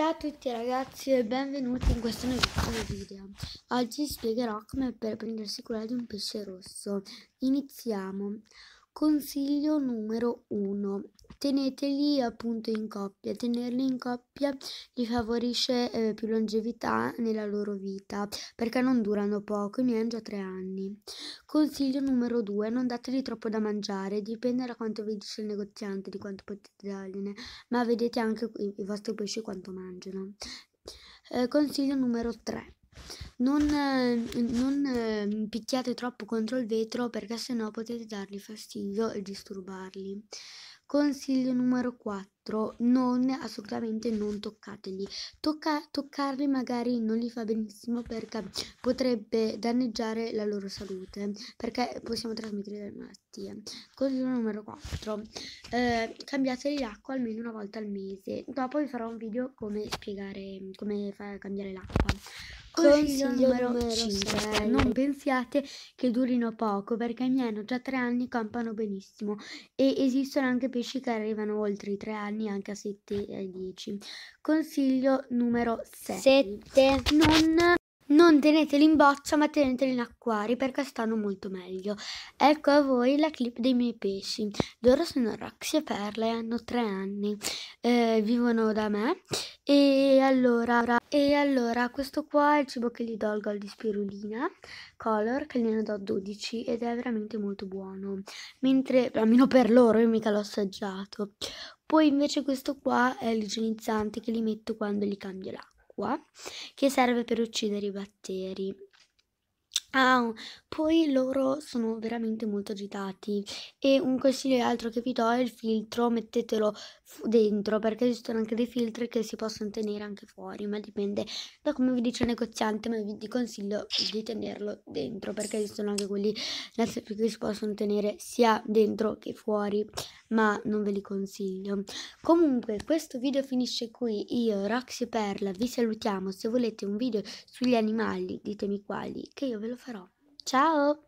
Ciao a tutti ragazzi e benvenuti in questo nuovo video. Oggi spiegherò come per prendersi cura di un pesce rosso. Iniziamo. Consiglio numero 1. Teneteli appunto in coppia. Tenerli in coppia gli favorisce eh, più longevità nella loro vita perché non durano poco, i miei hanno già tre anni. Consiglio numero 2. Non dateli troppo da mangiare, dipende da quanto vi dice il negoziante, di quanto potete dargliene, ma vedete anche i, i vostri pesci quanto mangiano. Eh, consiglio numero 3 non, eh, non ehm, picchiate troppo contro il vetro perché sennò potete dargli fastidio e disturbarli. Consiglio numero 4. Non, assolutamente non toccateli. Tocca, toccarli magari non li fa benissimo perché potrebbe danneggiare la loro salute, perché possiamo trasmettere delle malattie. Consiglio numero 4. Eh, cambiateli l'acqua almeno una volta al mese. Dopo vi farò un video come spiegare come far cambiare l'acqua. Consiglio, Consiglio numero 5. 6. Non pensiate che durino poco perché i miei hanno già tre anni, campano benissimo e esistono anche pesci che arrivano oltre i tre anni, anche a 7 e ai 10. Consiglio numero 7. Non, non teneteli in boccia ma teneteli in acquari perché stanno molto meglio. Ecco a voi la clip dei miei pesci. Loro sono Roxy e Perla e hanno tre anni. Eh, vivono da me e allora, e allora, questo qua è il cibo che gli do al gol di spirulina color, che gliene do 12 ed è veramente molto buono. Mentre, almeno per loro, io mica l'ho assaggiato. Poi invece questo qua è l'igienizzante che li metto quando li cambio l'acqua, che serve per uccidere i batteri. Ah, poi loro sono veramente molto agitati e un consiglio altro che vi do è il filtro, mettetelo dentro perché esistono anche dei filtri che si possono tenere anche fuori, ma dipende da come vi dice il negoziante, ma vi consiglio di tenerlo dentro perché esistono anche quelli che si possono tenere sia dentro che fuori ma non ve li consiglio. Comunque questo video finisce qui, io Roxy Perla vi salutiamo, se volete un video sugli animali ditemi quali che io ve lo farò. Ciao!